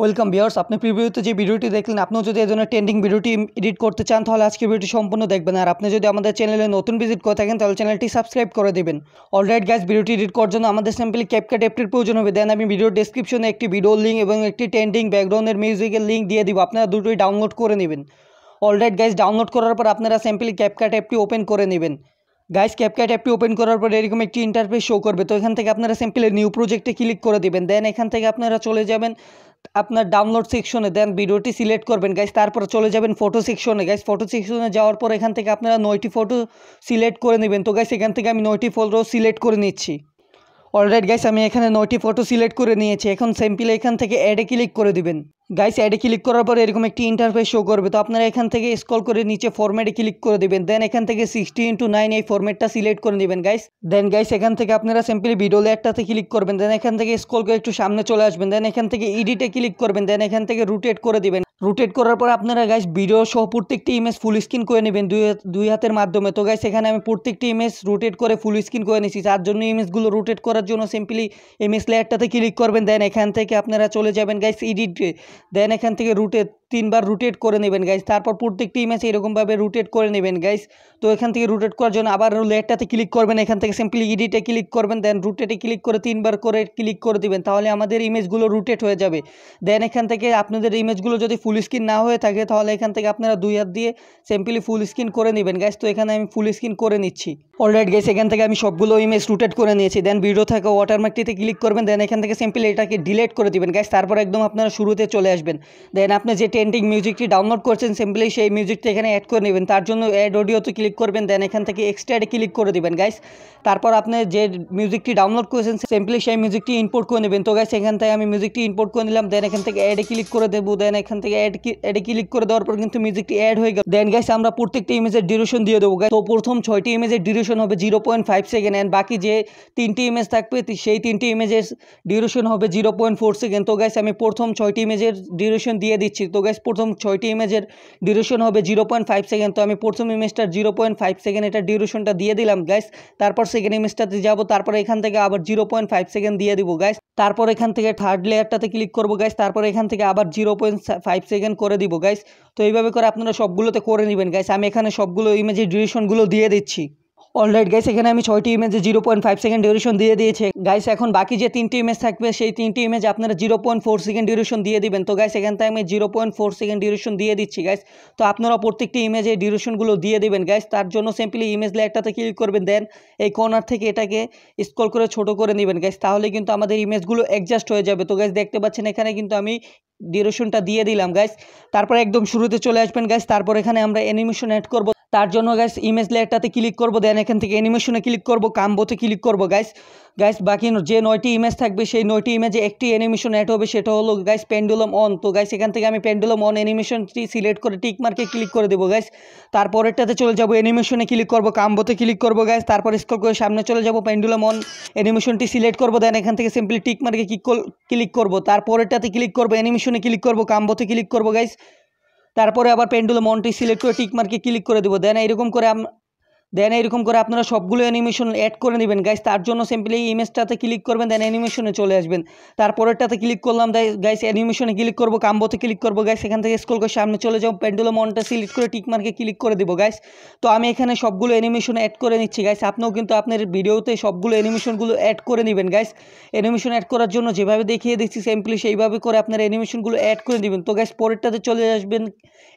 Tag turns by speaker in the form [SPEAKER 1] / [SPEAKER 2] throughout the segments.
[SPEAKER 1] welcome বিয়ার্স আপনি প্রিভিউতে যে ভিডিওটি দেখলেন আপনিও যদি এই ধরনের ট্রেন্ডিং ভিডিওটি এডিট করতে চান তাহলে আজকে ভিডিওটি সম্পূর্ণ দেখবেন আর আপনি যদি আমাদের চ্যানেলে নতুন ভিজিট করে থাকেন তাহলে চ্যানেলটি সাবস্ক্রাইব করে দেবেন অলরাইট গ্যাস ভিডিওটি এডিট করার জন্য আমাদের স্যাম্পলি ক্যাপকাট অ্যাপটির প্রয়োজন হবে দেন আমি ভিডিও ডিসক্রিপশনে একটি ভিডিও লিঙ্ক এবং একটি ট্রেন্ডিং ব্যাকগ্রাউন্ডের মিউজিকের লিঙ্ক দিয়ে দিব আপনারা দুটোই ডাউনলোড করে নেবেন অলরাইট গ্যাস ডাউনলোড করার পর আপনারা স্যাম্পলি ক্যাপকাট অ্যাপটি ওপেন করে নেবেন গাইস ক্যাপকাট অ্যাপটি ওপেন করার পর এরকম একটি ইন্টারফেস শো করবে তো এখান থেকে আপনারা স্যাম্পলের নিউ প্রজেক্টে ক্লিক করে দেবেন দেন এখান থেকে আপনারা চলে যাবেন আপনার ডাউনলোড সেকশনে দেন ভিডিওটি সিলেক্ট করবেন গাইজ তারপর চলে যাবেন ফটো সেকশনে গাইজ ফটো সেকশনে যাওয়ার পর এখান থেকে আপনারা নয়টি ফটো সিলেক্ট করে নেবেন তো গাইজ এখান থেকে আমি নয়টি ফটো সিলেক্ট করে নিচ্ছি অলরাইট গাইজ আমি এখানে নয়টি ফটো সিলেক্ট করে নিয়েছি এখন স্যাম্পিলে এখান থেকে অ্যাডে ক্লিক করে দিবেন গাইস অ্যাডে ক্লিক করার পর এরকম একটি ইন্টারফেস শো করবে তো আপনারা এখান থেকে স্কল করে নিচে ফরম্যাটে ক্লিক করে দেবেন দেন এখান থেকে সিক্সটি ইন্টু নাইন এই ফরম্যাটটা সিলেক্ট করে নেবেন গাইস দেন গাইস এখান থেকে আপনারা সিম্পলি ভিডিও লেয়ারটাতে ক্লিক করবেন দেন এখান থেকে স্কল করে একটু সামনে চলে আসবেন দেন এখান থেকে ইডিটে ক্লিক করবেন দেন এখান থেকে রুটেট করে দেবেন রোটেট করার পর আপনারা গাইস ভিডিও সহ প্রত্যেকটি ইমেজ ফুল স্ক্রিন করে নেবেন দুই হাতের মাধ্যমে তো গাইস এখানে আমি প্রত্যেকটি ইমেজ রোটেট করে ফুল স্ক্রিন করে নিয়েছি তার জন্য ইমেজগুলো রোটেট করার জন্য সিম্পলি ইমেজ লেয়ারটাতে ক্লিক করবেন দেন এখান থেকে আপনারা চলে যাবেন গাইস এডিট দেন এখান থেকে রুটে তিনবার রোটেট করে নেবেন গাইস তারপর প্রত্যেকটি ইমেজ এরকমভাবে রোটেট করে নেবেন গাইস তো এখান থেকে রোটেট করার জন্য আবার লেয়ারটাতে ক্লিক করবেন এখান থেকে সিম্পলি ইডিটে ক্লিক করবেন দেন রোটেটে ক্লিক করে তিনবার করে ক্লিক করে দিবেন তাহলে আমাদের ইমেজগুলো রোটেট হয়ে যাবে দেন এখান থেকে আপনাদের ইমেজগুলো যদি ফুল স্ক্রিন না হয়ে থাকে তাহলে এখান থেকে আপনারা দুই হাত দিয়ে সিম্পলি ফুল স্ক্রিন করে নেবেন গাইস তো এখানে আমি ফুল স্ক্রিন করে নিচ্ছি অলরাইট গেছে এখান থেকে আমি সবগুলো ইমেজ রুটেট করে নিয়েছি দেন ভিডিও থাকা ওয়াটারমার্কটিতে ক্লিক করবেন দেন এখান থেকে সিম্পলি এটাকে ডিলেট করে দিবেন গ্যাস তারপর একদম আপনারা শুরুতে চলে আসবেন দেন আপনি যে ট্রেন্ডিং মিউজিকটি ডাউনলোড করছেন সিম্পলি সেই মিউজিকটি এখানে অ্যাড করে নেবেন তার জন্য অ্যাড অডিওতে ক্লিক করবেন দেন এখান থেকে এক্সট্রাডে ক্লিক করে দিবেন গাইস তারপর আপনি যে মিউজিকটি ডাউনলোড করেছেন সিম্পলি সেই মিউজিকটি ইম্পোর্ট করে নেবেন তো গ্যাস এখান থেকে আমি মিউজিকটি ইম্পোর্ট করে নিলাম দেন এখান থেকে অ্যাডে ক্লিক করে দেবো দেন এখান থেকে অ্যাড অ্যাডে ক্লিক করে দেওয়ার পর কিন্তু মিউজিকটি অ্যাড হয়ে গেল দেন গাইস আমরা প্রত্যেকটি ইমেজের ডিউরেশন দিয়ে দেবো গাইস তো প্রথম ছয়টি ইমেজের ডিউরেশন ডিউরেশন হবে zero point five second and বাকি যে তিনটি ইমেজ থাকবে সেই তিনটি ইমেজের ডিউরেশন হবে জিরো পয়েন্ট ফোর সেকেন্ড তো গাইস আমি প্রথম ছয়টি ইমেজের ডিউরেশন দিয়ে দিচ্ছি তো গ্যাস প্রথম ছয়টি ইমেজের ডিউরেশন হবে জিরো পয়েন্ট ফাইভ সেকেন্ড তো আমি প্রথম ইমেজটার জিরো পয়েন্ট ফাইভ সেকেন্ড এটা ডিউরেশনটা দিয়ে দিলাম গ্যাস তারপর সেকেন্ড ইমেজটাতে যাবো তারপর এখান থেকে আবার জিরো পয়েন্ট ফাইভ সেকেন্ড দিয়ে দিব গ্যাস তারপর এখান থেকে থার্ড লেয়ারটাতে ক্লিক করবো গাইস তারপর এখান থেকে আবার জিরো পয়েন্ট ফাইভ সেকেন্ড করে দিব গাইস তো এইভাবে করে আপনারা সবগুলোতে করে নেবেন গাইস আমি এখানে সবগুলো ইমেজের ডিউরেশনগুলো দিয়ে দিচ্ছি অলরাইট গাইস এখানে আমি ছয়টি ইমেজে zero point five second duration দিয়ে দিয়েছে গাইস এখন বাকি যে তিনটি ইমেজ থাকবে সেই তিনটি ইমেজ আপনারা zero point four second duration দিয়ে দিবেন তো গাইস এখান থেকে আমি zero point four second duration দিয়ে দিচ্ছি গাইস তো আপনারা প্রত্যেকটি ইমেজে ডিউরেশনগুলো দিয়ে দেবেন গাইস তার জন্য সিম্পলি ইমেজ লেয়ারটাতে ক্লিক করবেন দেন এই কর্নার থেকে এটাকে স্ক্রল করে ছোট করে নেবেন গাইস তাহলে কিন্তু আমাদের ইমেজগুলো অ্যাডজাস্ট হয়ে যাবে তো গাইস দেখতে পাচ্ছেন এখানে কিন্তু আমি ডিউরেশনটা দিয়ে দিলাম গাইস তারপরে একদম শুরুতে চলে আসবেন গাইস তারপর এখানে আমরা অ্যানিমেশন অ্যাড করব তার জন্য গাইস ইমেজ লেয়ারটাতে ক্লিক করবো দেন এখান থেকে অ্যানিমেশনে ক্লিক করবো কাম্বোতে ক্লিক করবো গাইস গাইস বাকি যে নয়টি ইমেজ থাকবে সেই নয়টি ইমেজে একটি অ্যানিমেশন অ্যাড হবে সেটা হলো গাইস প্যান্ডুলম অন তো গাইস এখান থেকে আমি প্যান্ডুলম অন অ্যানিমেশনটি সিলেক্ট করে টিক মার্কে ক্লিক করে দেবো গাইস তারপরেরটাতে চলে যাবো অ্যানিমেশনে ক্লিক করবো কাম্বোতে ক্লিক করবো গাইস তারপর স্কোর করে সামনে চলে যাবো প্যান্ডুলম অন অ্যানিমেশনটি সিলেক্ট করবো দেন এখান থেকে সিম্পলি টিক মার্কে ক্লিক করবো তারপরেরটাতে ক্লিক করবো অ্যানিমেশনে ক্লিক করবো কাম্বোতে ক্লিক করবো গাইস তারপরে আবার পেন্ডুলাম অনটি সিলেক্ট করে টিকমার্কে ক্লিক করে দেবো দেন এরকম করে দেন এরকম করে আপনারা সবগুলো অ্যানিমেশন অ্যাড করে নেবেন গাইস তার জন্য সিম্পলি ইমেজটাতে ক্লিক করবেন দেন অ্যানিমেশনে চলে আসবেন তারপরেরটাতে ক্লিক করলাম গাইস অ্যানিমেশনে ক্লিক করবো কাম্বোতে ক্লিক করবো গাইস এখান থেকে স্কুল করে সামনে চলে যাবো প্যান্ডুলো মনটা সিলেক্ট করে টিকমার্কে ক্লিক করে দেবো গাইস তো আমি এখানে সবগুলো অ্যানিমেশন অ্যাড করে নিচ্ছি গাইস আপনিও কিন্তু আপনার ভিডিওতে সবগুলো অ্যানিমেশনগুলো অ্যাড করে নেবেন গাইস অ্যানিমেশন অ্যাড করার জন্য যেভাবে দেখিয়ে দিচ্ছি সিম্পলি সেইভাবে করে আপনার অ্যানিমেশনগুলো অ্যাড করে দেবেন তো গাইস পরেরটাতে চলে আসবেন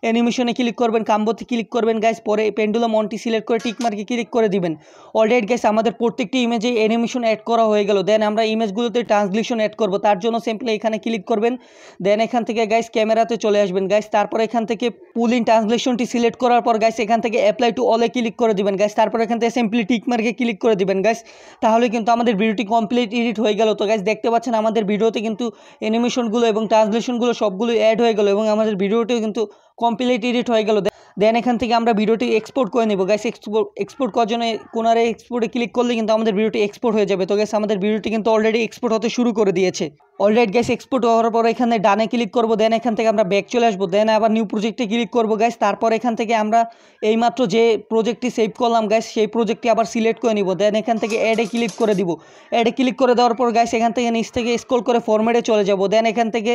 [SPEAKER 1] অ্যানিমেশনে ক্লিক করবেন কাম্বোতে ক্লিক করবেন গাইস পরে প্যান্ডুলো মনটি সিলেক্ট করে টিক মার্কে ক্লিক করে দিবেন অলরেডি গেছে আমাদের প্রত্যেকটি ইমেজে অ্যানিমেশন অ্যাড করা হয়ে গেল দেন আমরা ইমেজগুলোতে ট্রান্সলেশন অ্যাড করব তার জন্য সিম্পলি এখানে ক্লিক করবেন দেন এখান থেকে গাইস ক্যামেরাতে চলে আসবেন গাইস তারপর এখান থেকে পুল ইন ট্রান্সলেশনটি সিলেক্ট করার পর গাইস এখান থেকে অ্যাপ্লাই টু অলে ক্লিক করে দিবেন গাইস তারপর এখান থেকে সিম্পলি টিক মার্কে ক্লিক করে দিবেন গাইস তাহলে কিন্তু আমাদের ভিডিওটি কমপ্লিট এডিট হয়ে গেল তো গাইস দেখতে পাচ্ছেন আমাদের ভিডিওতে কিন্তু অ্যানিমেশনগুলো এবং ট্রান্সলেশনগুলো সবগুলো অ্যাড হয়ে গেল এবং আমাদের ভিডিওটিও কিন্তু কমপ্লিট এডিট হয়ে গেল দেন এখান থেকে আমরা ভিডিওটি এক্সপোর্ট করে নেব গ্যাস এক্সপোর্ট এক্সপোর্ট করার জন্য কোনারে এক্সপোর্টে ক্লিক করলে কিন্তু আমাদের ভিডিওটি এক্সপোর্ট হয়ে যাবে তো গ্যাস আমাদের ভিডিওটি কিন্তু অলরেডি এক্সপোর্ট হতে শুরু করে দিয়েছে অলরেড গ্যাস এক্সপোর্ট হওয়ার পর এখানে ডানে ক্লিক করবো দেন এখান থেকে আমরা ব্যাক চলে আসবো দেন আবার নিউ প্রজেক্টে ক্লিক করবো গ্যাস তারপর এখান থেকে আমরা এইমাত্র যে প্রজেক্টটি সেভ করলাম গ্যাস সেই প্রজেক্টটি আবার সিলেক্ট করে নিব দেন এখান থেকে অ্যাডে ক্লিক করে দিব অ্যাডে ক্লিক করে দেওয়ার পর গ্যাস এখান থেকে নিচ থেকে স্কোল করে ফরম্যাটে চলে যাব দেন এখান থেকে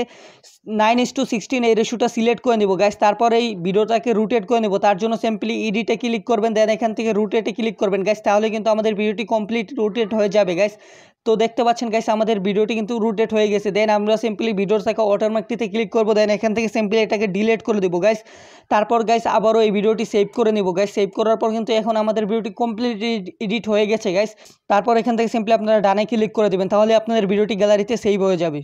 [SPEAKER 1] নাইন ইস টু সিক্সটিন এই রেশুটা সিলেক্ট করে নিব গ্যাস তারপর এই ভিডিওটাকে রুটেড করে নেব তার জন্য সিম্পলি ইডিটে ক্লিক করবেন দেন এখান থেকে রুটেটে ক্লিক করবেন গ্যাস তাহলে কিন্তু আমাদের ভিডিওটি কমপ্লিট রুটেট হয়ে যাবে গ্যাস তো দেখতে পাচ্ছেন গাইস আমাদের ভিডিওটি কিন্তু রুটেড হয়ে গেছে দেন আমরা সিম্পলি ভিডিওর থেকে অটোমার্কটিতে ক্লিক করবো দেন এখান থেকে সিম্পলি এটাকে ডিলেট করে দেবো গাইস তারপর গাইস আবারও এই ভিডিওটি সেভ করে নিব গাইস সেভ করার পর কিন্তু এখন আমাদের ভিডিওটি কমপ্লিট এডিট হয়ে গেছে গাইস তারপর এখান থেকে সিম্পলি আপনারা ডানে ক্লিক করে দেবেন তাহলে আপনাদের ভিডিওটি গ্যালারিতে সেভ হয়ে যাবে